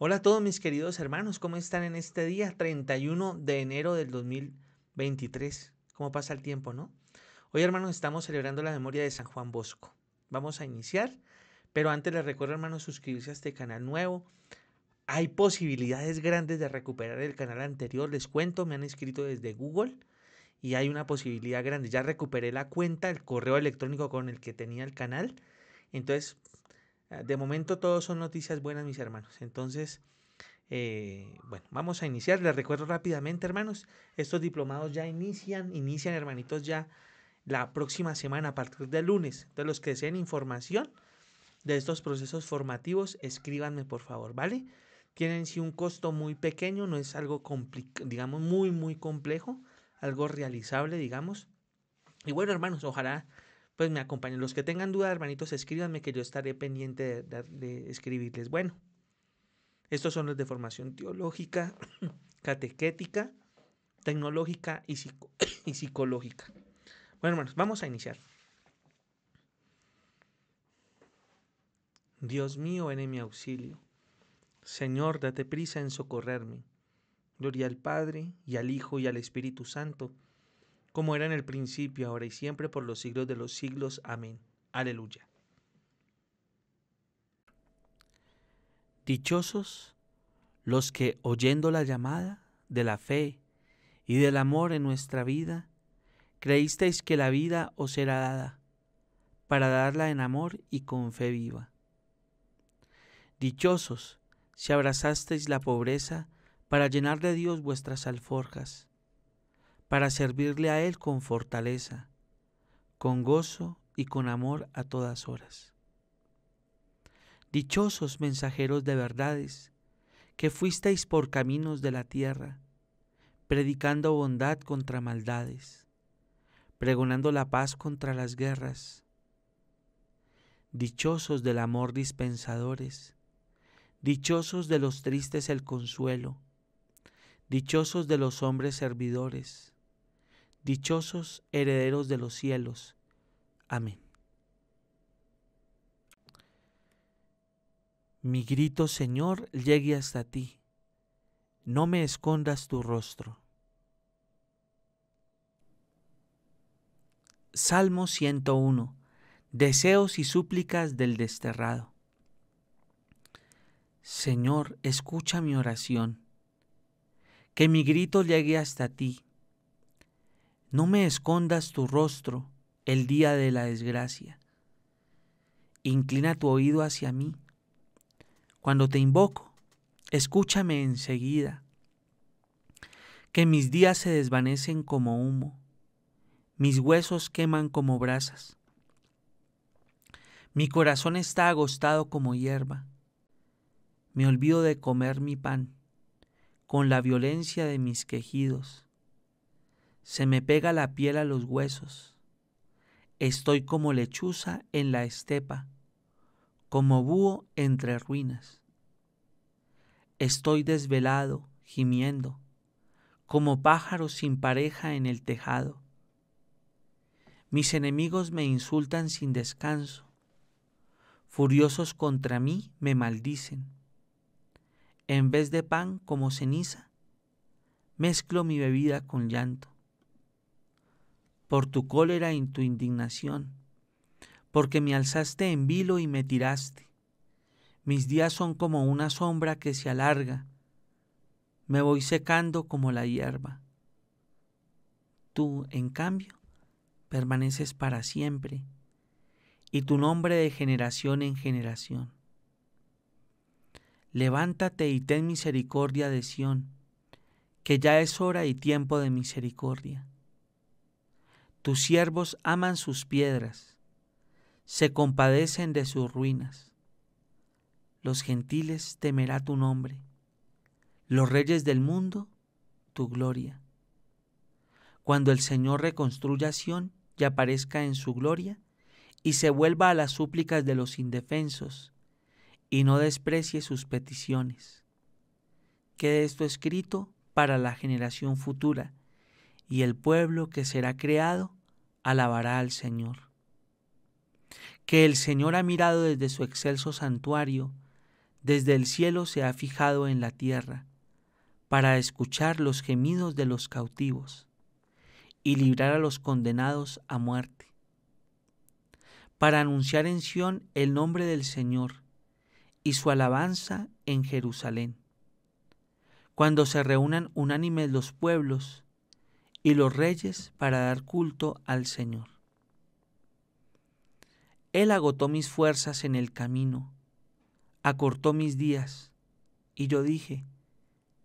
Hola a todos mis queridos hermanos, ¿cómo están en este día 31 de enero del 2023? ¿Cómo pasa el tiempo, no? Hoy, hermanos, estamos celebrando la memoria de San Juan Bosco. Vamos a iniciar, pero antes les recuerdo, hermanos, suscribirse a este canal nuevo. Hay posibilidades grandes de recuperar el canal anterior, les cuento, me han escrito desde Google y hay una posibilidad grande. Ya recuperé la cuenta, el correo electrónico con el que tenía el canal. Entonces, Ah, de momento todo son noticias buenas, mis hermanos. Entonces, eh, bueno, vamos a iniciar. Les recuerdo rápidamente, hermanos, estos diplomados ya inician, inician, hermanitos, ya la próxima semana, a partir del lunes. Entonces, los que deseen información de estos procesos formativos, escríbanme, por favor, ¿vale? Tienen sí un costo muy pequeño, no es algo, digamos, muy, muy complejo, algo realizable, digamos. Y bueno, hermanos, ojalá pues me acompañen. Los que tengan dudas, hermanitos, escríbanme que yo estaré pendiente de, escribirles. Bueno, estos son los de formación teológica, catequética, tecnológica y, y psicológica. Bueno, hermanos, vamos a iniciar. Dios mío, ven en mi auxilio. Señor, date prisa en socorrerme. Gloria al Padre, y al Hijo, y al Espíritu Santo como era en el principio, ahora y siempre, por los siglos de los siglos. Amén. Aleluya. Dichosos los que, oyendo la llamada de la fe y del amor en nuestra vida, creísteis que la vida os era dada, para darla en amor y con fe viva. Dichosos si abrazasteis la pobreza para llenar de Dios vuestras alforjas para servirle a Él con fortaleza, con gozo y con amor a todas horas. Dichosos mensajeros de verdades, que fuisteis por caminos de la tierra, predicando bondad contra maldades, pregonando la paz contra las guerras. Dichosos del amor dispensadores, dichosos de los tristes el consuelo, dichosos de los hombres servidores, dichosos herederos de los cielos. Amén. Mi grito, Señor, llegue hasta ti. No me escondas tu rostro. Salmo 101. Deseos y súplicas del desterrado. Señor, escucha mi oración. Que mi grito llegue hasta ti no me escondas tu rostro el día de la desgracia. Inclina tu oído hacia mí. Cuando te invoco, escúchame enseguida. Que mis días se desvanecen como humo, mis huesos queman como brasas. Mi corazón está agostado como hierba. Me olvido de comer mi pan con la violencia de mis quejidos se me pega la piel a los huesos. Estoy como lechuza en la estepa, como búho entre ruinas. Estoy desvelado, gimiendo, como pájaro sin pareja en el tejado. Mis enemigos me insultan sin descanso. Furiosos contra mí me maldicen. En vez de pan como ceniza, mezclo mi bebida con llanto por tu cólera y tu indignación, porque me alzaste en vilo y me tiraste. Mis días son como una sombra que se alarga, me voy secando como la hierba. Tú, en cambio, permaneces para siempre, y tu nombre de generación en generación. Levántate y ten misericordia de Sión, que ya es hora y tiempo de misericordia tus siervos aman sus piedras, se compadecen de sus ruinas. Los gentiles temerá tu nombre, los reyes del mundo tu gloria. Cuando el Señor reconstruya Sión y aparezca en su gloria, y se vuelva a las súplicas de los indefensos, y no desprecie sus peticiones. Quede esto escrito para la generación futura, y el pueblo que será creado alabará al Señor. Que el Señor ha mirado desde su excelso santuario, desde el cielo se ha fijado en la tierra, para escuchar los gemidos de los cautivos y librar a los condenados a muerte, para anunciar en Sión el nombre del Señor y su alabanza en Jerusalén. Cuando se reúnan unánimes los pueblos, y los reyes para dar culto al Señor. Él agotó mis fuerzas en el camino, acortó mis días, y yo dije,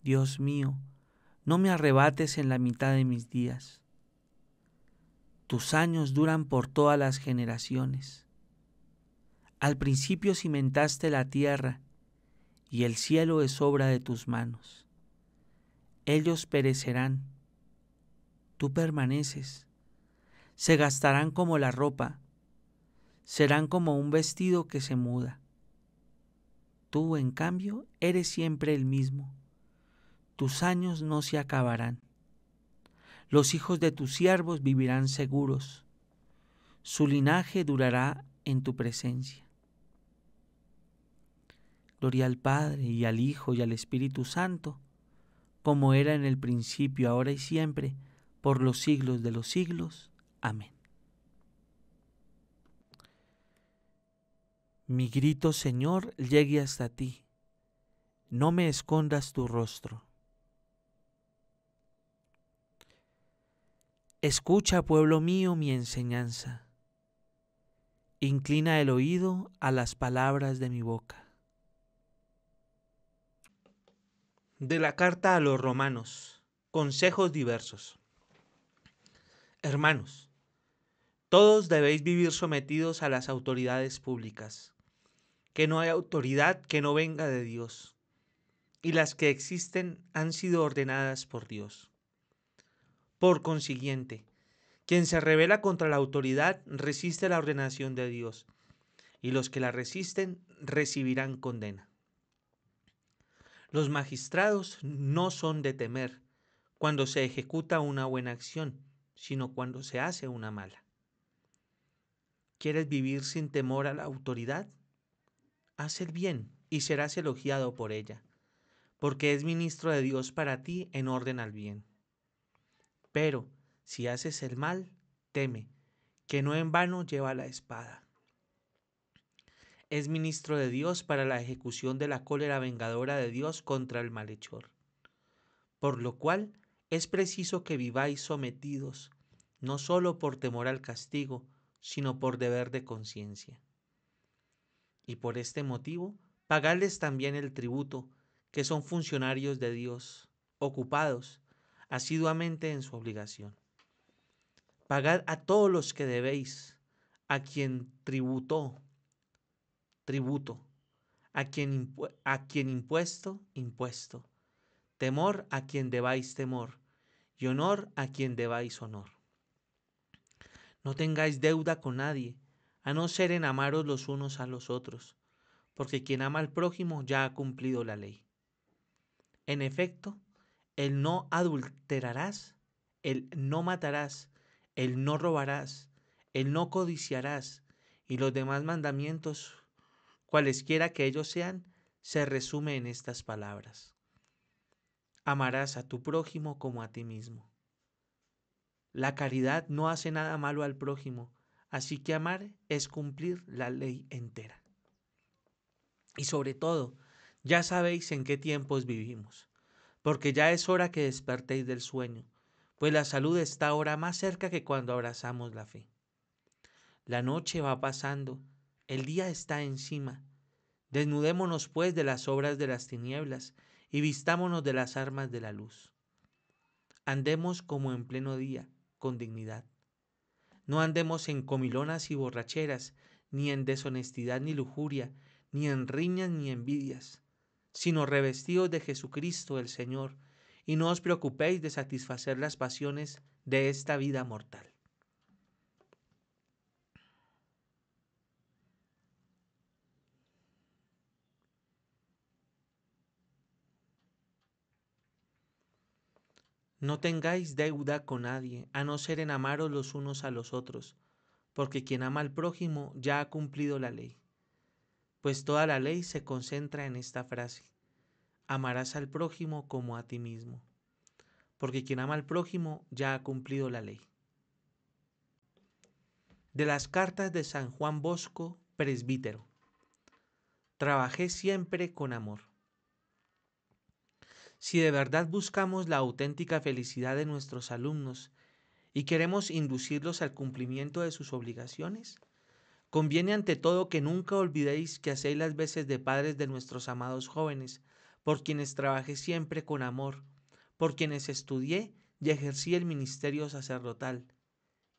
Dios mío, no me arrebates en la mitad de mis días. Tus años duran por todas las generaciones. Al principio cimentaste la tierra, y el cielo es obra de tus manos. Ellos perecerán, tú permaneces. Se gastarán como la ropa, serán como un vestido que se muda. Tú, en cambio, eres siempre el mismo. Tus años no se acabarán. Los hijos de tus siervos vivirán seguros. Su linaje durará en tu presencia. Gloria al Padre y al Hijo y al Espíritu Santo, como era en el principio, ahora y siempre, por los siglos de los siglos. Amén. Mi grito, Señor, llegue hasta ti. No me escondas tu rostro. Escucha, pueblo mío, mi enseñanza. Inclina el oído a las palabras de mi boca. De la carta a los romanos. Consejos diversos. Hermanos, todos debéis vivir sometidos a las autoridades públicas, que no hay autoridad que no venga de Dios, y las que existen han sido ordenadas por Dios. Por consiguiente, quien se revela contra la autoridad resiste la ordenación de Dios, y los que la resisten recibirán condena. Los magistrados no son de temer cuando se ejecuta una buena acción, sino cuando se hace una mala. ¿Quieres vivir sin temor a la autoridad? Haz el bien y serás elogiado por ella, porque es ministro de Dios para ti en orden al bien. Pero si haces el mal, teme, que no en vano lleva la espada. Es ministro de Dios para la ejecución de la cólera vengadora de Dios contra el malhechor, por lo cual es preciso que viváis sometidos, no solo por temor al castigo, sino por deber de conciencia. Y por este motivo, pagadles también el tributo, que son funcionarios de Dios, ocupados asiduamente en su obligación. Pagad a todos los que debéis, a quien tributó, tributo, a quien, a quien impuesto, impuesto, temor a quien debáis temor, honor a quien debáis honor. No tengáis deuda con nadie, a no ser en amaros los unos a los otros, porque quien ama al prójimo ya ha cumplido la ley. En efecto, el no adulterarás, el no matarás, el no robarás, el no codiciarás, y los demás mandamientos, cualesquiera que ellos sean, se resume en estas palabras. Amarás a tu prójimo como a ti mismo. La caridad no hace nada malo al prójimo, así que amar es cumplir la ley entera. Y sobre todo, ya sabéis en qué tiempos vivimos, porque ya es hora que despertéis del sueño, pues la salud está ahora más cerca que cuando abrazamos la fe. La noche va pasando, el día está encima. Desnudémonos pues de las obras de las tinieblas y vistámonos de las armas de la luz. Andemos como en pleno día, con dignidad. No andemos en comilonas y borracheras, ni en deshonestidad ni lujuria, ni en riñas ni envidias, sino revestidos de Jesucristo el Señor, y no os preocupéis de satisfacer las pasiones de esta vida mortal. No tengáis deuda con nadie, a no ser en amaros los unos a los otros, porque quien ama al prójimo ya ha cumplido la ley. Pues toda la ley se concentra en esta frase, amarás al prójimo como a ti mismo, porque quien ama al prójimo ya ha cumplido la ley. De las cartas de San Juan Bosco, presbítero. Trabajé siempre con amor. Si de verdad buscamos la auténtica felicidad de nuestros alumnos y queremos inducirlos al cumplimiento de sus obligaciones, conviene ante todo que nunca olvidéis que hacéis las veces de padres de nuestros amados jóvenes, por quienes trabajé siempre con amor, por quienes estudié y ejercí el ministerio sacerdotal,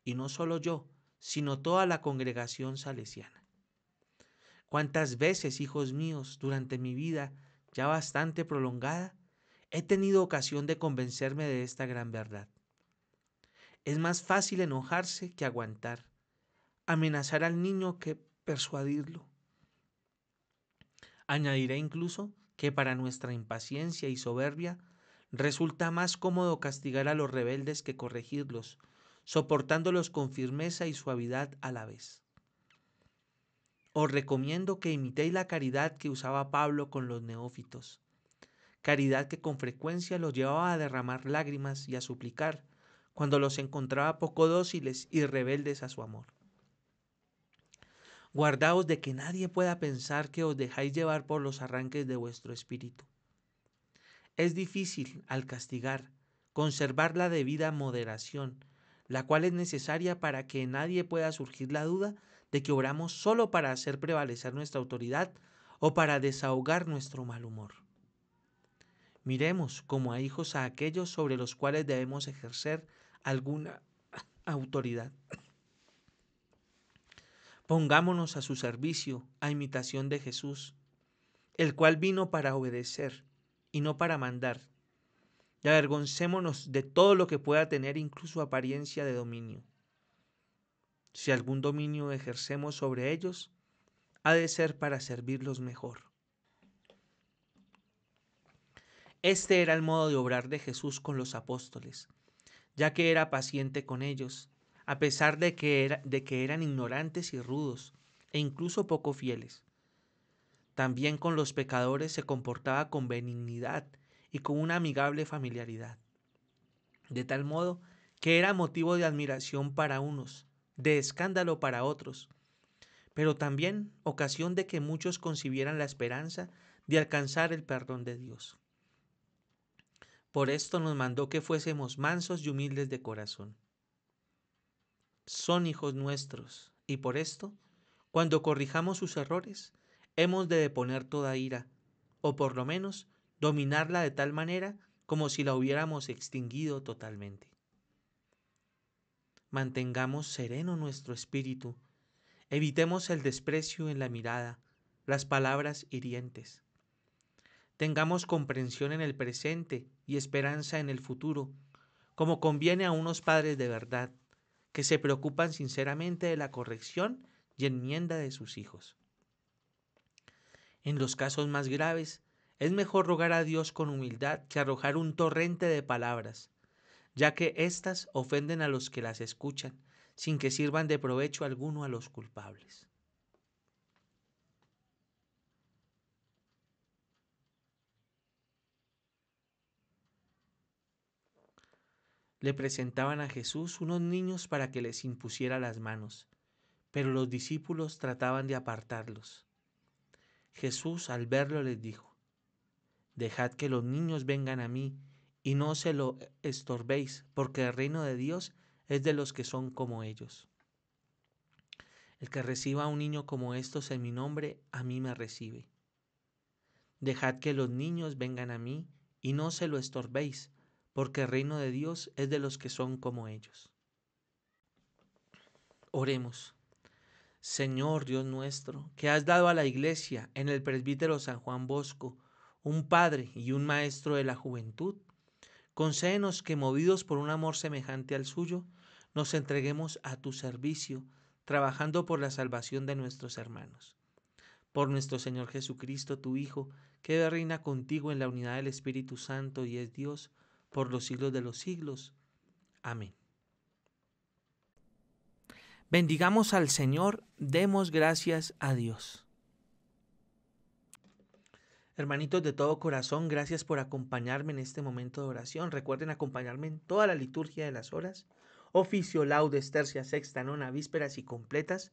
y no solo yo, sino toda la congregación salesiana. Cuántas veces, hijos míos, durante mi vida, ya bastante prolongada, He tenido ocasión de convencerme de esta gran verdad. Es más fácil enojarse que aguantar, amenazar al niño que persuadirlo. Añadiré incluso que para nuestra impaciencia y soberbia resulta más cómodo castigar a los rebeldes que corregirlos, soportándolos con firmeza y suavidad a la vez. Os recomiendo que imitéis la caridad que usaba Pablo con los neófitos, caridad que con frecuencia los llevaba a derramar lágrimas y a suplicar cuando los encontraba poco dóciles y rebeldes a su amor. Guardaos de que nadie pueda pensar que os dejáis llevar por los arranques de vuestro espíritu. Es difícil, al castigar, conservar la debida moderación, la cual es necesaria para que nadie pueda surgir la duda de que obramos solo para hacer prevalecer nuestra autoridad o para desahogar nuestro mal humor. Miremos como a hijos a aquellos sobre los cuales debemos ejercer alguna autoridad. Pongámonos a su servicio, a imitación de Jesús, el cual vino para obedecer y no para mandar. Y avergoncémonos de todo lo que pueda tener incluso apariencia de dominio. Si algún dominio ejercemos sobre ellos, ha de ser para servirlos mejor. Este era el modo de obrar de Jesús con los apóstoles, ya que era paciente con ellos, a pesar de que, eran ignorantes y rudos, e incluso poco fieles. También con los pecadores se comportaba con benignidad y con una amigable familiaridad, de tal modo que era motivo de admiración para unos, de escándalo para otros, pero también ocasión de que muchos concibieran la esperanza de alcanzar el perdón de Dios. Por esto nos mandó que fuésemos mansos y humildes de corazón. Son hijos nuestros, y por esto, cuando corrijamos sus errores, hemos de deponer toda ira, o por lo menos dominarla de tal manera como si la hubiéramos extinguido totalmente. Mantengamos sereno nuestro espíritu, evitemos el desprecio en la mirada, las palabras hirientes, tengamos comprensión en el presente y esperanza en el futuro, como conviene a unos padres de verdad, que se preocupan sinceramente de la corrección y enmienda de sus hijos. En los casos más graves, es mejor rogar a Dios con humildad que arrojar un torrente de palabras, ya que éstas ofenden a los que las escuchan, sin que sirvan de provecho alguno a los culpables. le presentaban a Jesús unos niños para que les impusiera las manos, pero los discípulos trataban de apartarlos. Jesús al verlo les dijo, Dejad que los niños vengan a mí y no se lo estorbéis, porque el reino de Dios es de los que son como ellos. El que reciba a un niño como estos en mi nombre, a mí me recibe. Dejad que los niños vengan a mí y no se lo estorbéis, porque el reino de Dios es de los que son como ellos. Oremos. Señor Dios nuestro, que has dado a la iglesia en el presbítero San Juan Bosco un padre y un maestro de la juventud, concédenos que, movidos por un amor semejante al suyo, nos entreguemos a tu servicio, trabajando por la salvación de nuestros hermanos. Por nuestro Señor Jesucristo, tu Hijo, que reina contigo en la unidad del Espíritu Santo y es Dios, por los siglos de los siglos. Amén. Bendigamos al Señor, demos gracias a Dios. Hermanitos de todo corazón, gracias por acompañarme en este momento de oración. Recuerden acompañarme en toda la liturgia de las horas, oficio, laudes, tercias, sexta, nona, vísperas y completas